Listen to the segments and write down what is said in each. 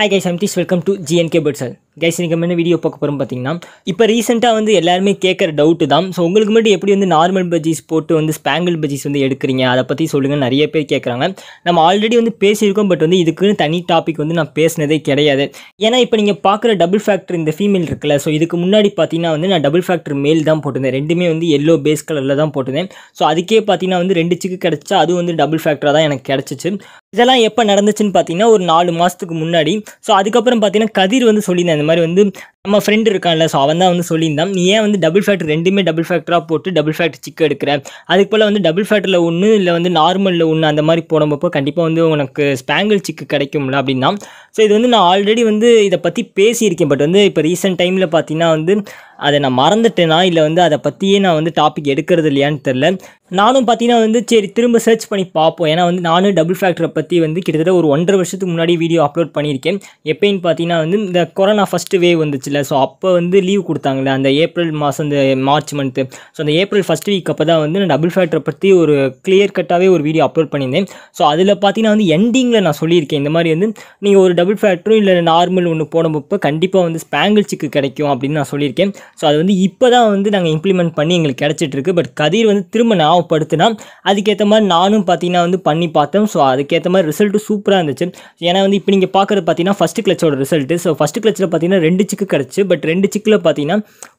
hi guys I am टीस welcome to GNK N K बर्सल guys நீங்கள் என்ன வீடியோ பார்க்க போகிறோம் பார்த்தீங்கன்னா இப்போ ரீசெண்டாக வந்து எல்லாருமே கேட்குற டவுட்டு தான் ஸோ உங்களுக்கு மட்டும் எப்படி வந்து நார்மல் பஜ்ஜிஸ் போட்டு வந்து ஸ்பேங்கிள் பஜ்ஜிஸ் வந்து எடுக்கிறீங்க அதை பற்றி சொல்லுங்கள் நிறைய பேர் கேட்குறாங்க நம்ம ஆல்ரெடி வந்து பேசியிருக்கோம் பட் வந்து இதுக்குன்னு தனி டாபிக் வந்து நான் பேசினதே கிடையாது ஏன்னா இப்போ நீங்கள் பார்க்குற டபுள் ஃபேக்டர் இந்த ஃபீமேல் இருக்குல்ல ஸோ இதுக்கு முன்னாடி பார்த்தீங்கன்னா வந்து நான் டபுள் ஃபேக்டர் மேல் தான் போட்டிருந்தேன் ரெண்டுமே வந்து எல்லோ பேஸ் கலரில் தான் போட்டிருந்தேன் ஸோ அதுக்கே பார்த்தீங்கன்னா வந்து ரெண்டு சிக்கு கிடச்சா அது வந்து டபுள் ஃபேக்டராக தான் எனக்கு கிடச்சிச்சு இதெல்லாம் எப்போ நடந்துச்சுன்னு பார்த்தீங்கன்னா ஒரு நாலு மாதத்துக்கு முன்னாடி ஸோ அதுக்கப்புறம் பார்த்தீங்கன்னா கதிர் வந்து சொல்லியிருந்தேன் இந்த மாதிரி வந்து நம்ம ஃப்ரெண்டு இருக்கான்ல ஸோ அவன் தான் வந்து சொல்லியிருந்தான் நீ ஏன் வந்து டபுள் ஃபேக்டர் ரெண்டுமே டபுள் ஃபேக்டராக போட்டு டபுள் ஃபேக்டர் சிக்கு எடுக்கிற அதுக்கு போல் வந்து டபுள் ஃபேக்டரில் ஒன்று இல்லை வந்து நார்மலில் ஒன்று அந்த மாதிரி போனப்போ கண்டிப்பாக வந்து உனக்கு ஸ்பேங்கிள் சிக்கு கிடைக்கும்ல அப்படின்னா ஸோ இது வந்து நான் ஆல்ரெடி வந்து இதை பற்றி பேசியிருக்கேன் பட் வந்து இப்போ ரீசெண்ட் டைமில் பார்த்தீங்கன்னா வந்து அதை நான் மறந்துட்டேனா இல்லை வந்து அதை பற்றியே நான் வந்து டாபிக் எடுக்கிறது இல்லையான்னு தெரில நானும் பார்த்தீங்கன்னா வந்து சரி திரும்ப சர்ச் பண்ணி பார்ப்போம் ஏன்னா வந்து நானும் டபுள் ஃபேக்டரை பற்றி வந்து கிட்டத்தட்ட ஒரு ஒன்றரை வருஷத்துக்கு முன்னாடி வீடியோ அப்லோட் பண்ணியிருக்கேன் எப்பயின்னு பார்த்தீங்கன்னா வந்து இந்த கொரோனா ஃபஸ்ட்டு வேவ் வந்துச்சு ஆச்சுல ஸோ அப்போ வந்து லீவ் கொடுத்தாங்களே அந்த ஏப்ரல் மாதம் இந்த மார்ச் மந்த்து ஸோ அந்த ஏப்ரல் ஃபஸ்ட் வீக் அப்போ தான் வந்து நான் டபுள் ஃபேக்டரை பற்றி ஒரு கிளியர் கட்டாகவே ஒரு வீடியோ அப்லோட் பண்ணியிருந்தேன் ஸோ அதில் பார்த்தீங்கன்னா வந்து எண்டிங்கில் நான் சொல்லியிருக்கேன் இந்த மாதிரி வந்து நீங்கள் ஒரு டபுள் ஃபேக்டரும் இல்லை நார்மல் ஒன்று போடும்போது கண்டிப்பாக வந்து ஸ்பேங்கிள் சிக்கு கிடைக்கும் அப்படின்னு நான் சொல்லியிருக்கேன் ஸோ அது வந்து இப்போ தான் வந்து நாங்கள் இம்ப்ளிமெண்ட் பண்ணி எங்களுக்கு கிடச்சிட்ருக்கு பட் கதிர் வந்து திரும்ப ஞாபகப்படுத்தினா அதுக்கேற்ற மாதிரி நானும் பார்த்தீங்கன்னா வந்து பண்ணி பார்த்தேன் ஸோ அதுக்கேற்ற மாதிரி ரிசல்ட்டு சூப்பராக இருந்துச்சு ஏன்னா வந்து இப்போ நீங்கள் பார்க்குறது பார்த்தீங்கன்னா ஃபஸ்ட்டு கிளச்சோட ரிசல்ட்டு ஸோ ஃபஸ்ட்டு கிளச்சில் பார்த்தீங்கன்னா ரெண்டு சிக்கு கிடச்சி பட் ரெண்டு சிக்கில் பார்த்தீங்கன்னா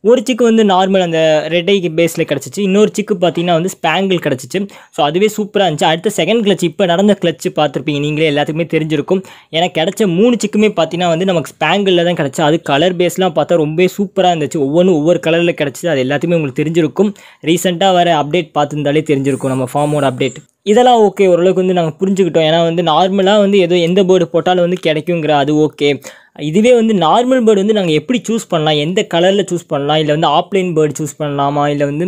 ஒரு சிக்கு வந்து நார்மல் அந்த ரெட்டை பேஸில் கிடச்சிச்சு இன்னொரு சிக்கு பார்த்தீங்கன்னா வந்து ஸ்பேங்கிள் கிடச்சிச்சு ஸோ அதுவே சூப்பராக இருந்துச்சு அடுத்த செகண்ட் கிளச் இப்போ நடந்த கிளச்சு பார்த்துருப்பீங்க நீங்களே எல்லாத்துக்குமே தெரிஞ்சிருக்கும் ஏன்னா கிடச்ச மூணு சிக்குமே பார்த்தீங்கன்னா வந்து நமக்கு ஸ்பேங்கிளில் தான் கிடச்சி அது கலர் பேஸ்லாம் பார்த்தா ரொம்பவே சூப்பராக இருந்துச்சு ஒவ்வொன்றும் ஒவ்வொரு கலரில் கிடச்சிது அது எல்லாத்துக்குமே உங்களுக்கு தெரிஞ்சிருக்கும் ரீசெண்டாக வர அப்டேட் பார்த்துருந்தாலே தெரிஞ்சிருக்கும் நம்ம ஃபார்மோட அப்டேட் இதெல்லாம் ஓகே ஓரளவுக்கு வந்து நாங்கள் புரிஞ்சுக்கிட்டோம் ஏன்னா வந்து நார்மலாக வந்து ஏதோ எந்த போர்டு போட்டாலும் வந்து கிடைக்குங்கிற அது ஓகே இதுவே வந்து நார்மல் பேர்டு வந்து நாங்கள் எப்படி சூஸ் பண்ணலாம் எந்த கலரில் சூஸ் பண்ணலாம் இல்லை வந்து ஆப்லைன் பேர்டு சூஸ் பண்ணலாமா இல்லை வந்து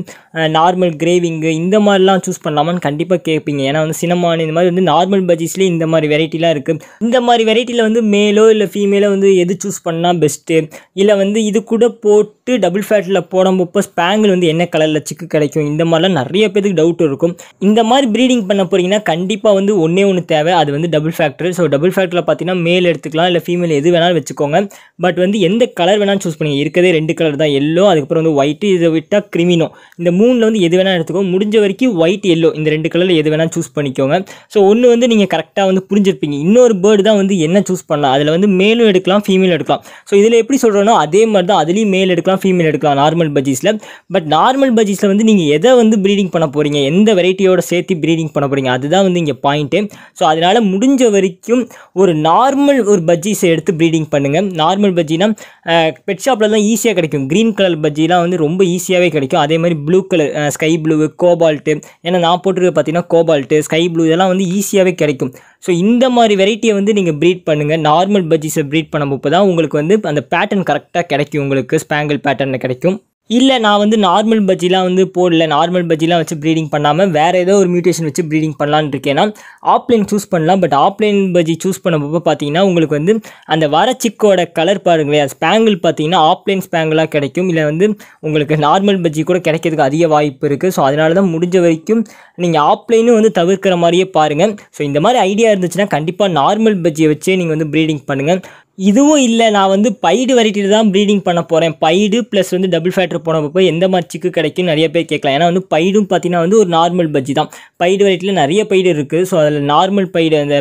நார்மல் கிரேவிங்கு இந்த மாதிரிலாம் சூஸ் பண்ணலாமான்னு கண்டிப்பாக கேட்பீங்க ஏன்னா வந்து சினமான் இந்த மாதிரி வந்து நார்மல் பஜ்ஜிஸ்லேயே இந்த மாதிரி வெரைட்டிலாம் இருக்குது இந்த மாதிரி வெரைட்டியில் வந்து மேலோ இல்லை ஃபீமேலோ வந்து எது சூஸ் பண்ணால் பெஸ்ட்டு இல்லை வந்து இது கூட போட்டு டபுள் ஃபேட்டில் போடும்போப்போ ஸ்பேங்கில் வந்து என்ன கலரில் சிக்கு கிடைக்கும் இந்த மாதிரிலாம் நிறைய பேருக்கு டவுட் இருக்கும் இந்த மாதிரி ப்ரீடிங் ரிடிம் பண்ண போகிறீங்கன்னா கண்டிப்பாக வந்து ஒன்றே ஒன்று தேவை அது வந்து டபுள் ஃபேக்டர் ஸோ டபுள் ஃபேக்டரில் பார்த்தீங்கன்னா மேல் எடுத்துக்கலாம் இல்லை ஃபீமேல் எது வேணாலும் வச்சுக்கோங்க பட் வந்து எந்த கலர் வேணாலும் சூஸ் பண்ணுங்க இருக்கதே ரெண்டு கலர் தான் எல்லோ அதுக்கப்புறம் வந்து ஒயிட்டு இதை விட்டால் கிரிமினோ இந்த மூணில் வந்து எது வேணால் எடுத்துக்கோ முடிஞ்ச வரைக்கும் ஒயிட் எல்லோ இந்த ரெண்டு கலரில் எது வேணால் சூஸ் பண்ணிக்கோங்க ஸோ ஒன்று வந்து நீங்கள் கரெக்டாக வந்து புரிஞ்சிருப்பீங்க இன்னொரு பேர்டு தான் வந்து என்ன சூஸ் பண்ணலாம் அதில் வந்து மேலும் எடுக்கலாம் ஃபீமேல் எடுக்கலாம் ஸோ இதில் எப்படி சொல்கிறனோ அதே மாதிரி தான் அதுலேயும் மேல் எடுக்கலாம் ஃபீமேல் எடுக்கலாம் நார்மல் பஜ்ஜீஸில் பட் நார்மல் பஜ்ஜீஸில் வந்து நீங்கள் எதை வந்து ப்ரீடிங் பண்ண போகிறீங்க எந்த வெரைட்டியோட சேர்த்து ப்ரீடிங் பண்ண போகிறீங்க அதுதான் வந்து இங்கே பாயிண்ட்டு ஸோ அதனால் முடிஞ்ச வரைக்கும் ஒரு நார்மல் ஒரு பஜ்ஜிஸை எடுத்து ப்ரீடிங் பண்ணுங்கள் நார்மல் பஜ்ஜினா பெட் ஷாப்பில் தான் ஈஸியாக கிடைக்கும் க்ரீன் கலர் பஜ்ஜிலாம் வந்து ரொம்ப ஈஸியாகவே கிடைக்கும் அதே மாதிரி blue colour sky blue cobalt ஏன்னா நான் போட்டிருக்க பார்த்தீங்கன்னா கோபால்ட்டு ஸ்கை ப்ளூ இதெல்லாம் வந்து ஈஸியாகவே கிடைக்கும் ஸோ இந்த மாதிரி வெரைட்டியை வந்து நீங்கள் ப்ரீட் பண்ணுங்கள் நார்மல் பஜ்ஜிஸை ப்ரீட் பண்ணும்போது தான் உங்களுக்கு வந்து அந்த பேட்டர்ன் கரெக்டாக கிடைக்கும் உங்களுக்கு ஸ்பேங்கிள் பேட்டர்னில் கிடைக்கும் இல்லை நான் வந்து நார்மல் பஜ்ஜிலாம் வந்து போடல நார்மல் பஜ்ஜிலாம் வச்சு ப்ரீடிங் பண்ணாமல் வேறு ஏதோ ஒரு மியூட்டேஷன் வச்சு ப்ரீடிங் பண்ணலான்னு இருக்கேன்னா ஆப்லைன் சூஸ் பண்ணலாம் பட் ஆப்லைன் பஜ்ஜி சூஸ் பண்ணப்போ பார்த்தீங்கன்னா உங்களுக்கு வந்து அந்த வர சிக்கோட கலர் பாருங்களே ஸ்பேங்கிள் பார்த்தீங்கன்னா ஆப்லைன் ஸ்பேங்கிளாக கிடைக்கும் இல்லை வந்து உங்களுக்கு நார்மல் பஜ்ஜி கூட கிடைக்கிறதுக்கு அதிக வாய்ப்பு இருக்குது ஸோ அதனால தான் முடிஞ்ச வரைக்கும் நீங்கள் ஆப்லைனும் வந்து தவிர்க்கிற மாதிரியே பாருங்கள் ஸோ இந்த மாதிரி ஐடியா இருந்துச்சுன்னா கண்டிப்பாக நார்மல் பஜ்ஜியை வச்சே நீங்கள் வந்து ப்ரீடிங் பண்ணுங்கள் இதுவும் இல்லை நான் வந்து பைடு வெரைட்டியில் தான் ப்ரீடிங் பண்ண போகிறேன் பைடு ப்ளஸ் வந்து டபுள் ஃபேக்ட்ரு போனப்போ எந்த மாதிரி சிக்கு கிடைக்கும் நிறைய பேர் கேட்கலாம் ஏன்னா வந்து பைடும் பார்த்தீங்கன்னா வந்து ஒரு நார்மல் பஜ்ஜி தான் பைடு வெரைட்டியில் நிறைய பைடு இருக்குது ஸோ அதில் நார்மல் பைடு அந்த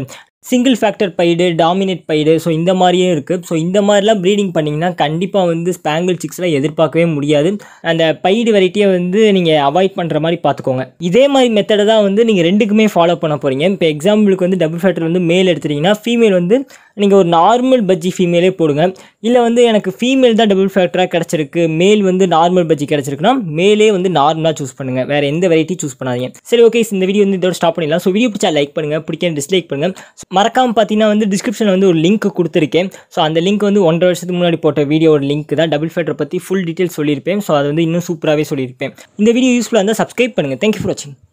single factor pied dominant pied so இந்த மாதிரியும் இருக்குது ஸோ இந்த மாதிரிலாம் ப்ரீடிங் பண்ணிங்கன்னா கண்டிப்பாக வந்து ஸ்பேங்கிள் சிக்ஸ்லாம் எதிர்பார்க்கவே முடியாது அந்த பைடு வெரைட்டியை வந்து நீங்கள் அவாய்ட் பண்ணுற மாதிரி பார்த்துக்கோங்க இதே மாதிரி மெத்தடை தான் வந்து நீங்கள் ரெண்டுக்குமே ஃபாலோ பண்ண போகிறீங்க இப்போ எக்ஸாம்பிளுக்கு வந்து டபுள் ஃபேக்டர் வந்து மேல் எடுத்துட்டிங்கன்னா ஃபீமேல் வந்து நீங்கள் ஒரு நார்மல் பஜ்ஜி ஃபீமேலே போடுங்க இல்லை வந்து எனக்கு ஃபீமேல் தான் டபுள் ஃபேக்டராக கிடச்சிருக்கு மேல் வந்து நார்மல் பஜ்ஜி கிடச்சிருக்குன்னா மேலே வந்து நார்மலாக சூஸ் பண்ணுங்கள் வேறு எந்த வெரைட்டி சூஸ் பண்ணாதீங்க சரி ஓகே இந்த வீடியோ வந்து இதோட ஸ்டாப் பண்ணிடலாம் ஸோ வீடியோ பிடிச்சா லைக் பண்ணுங்கள் பிடிக்கணும் டிஸ்லைக் பண்ணுங்கள் மறக்காமல் பார்த்தீங்கன்னா வந்து டிஸ்கிரிப்ஷனில் வந்து ஒரு லிங்க் கொடுத்துருக்கேன் ஸோ அந்த லிங்க் வந்து ஒன்றரை வருஷத்துக்கு முன்னாடி போட்ட வீடியோட லிங்க் தான் டபுள் ஃபேக்டரை பற்றி ஃபுல் டீட்டெயில் சொல்லியிருப்பேன் ஸோ அதை வந்து இன்னும் சூப்பராகவே சொல்லியிருப்பேன் இந்த வீடியோ யூஸ்ஃபுல்லாக இருந்தால் சப்ஸ்கிரைப் பண்ணுங்கள் தேங்க்யூ ஃபார் வாட்சிங்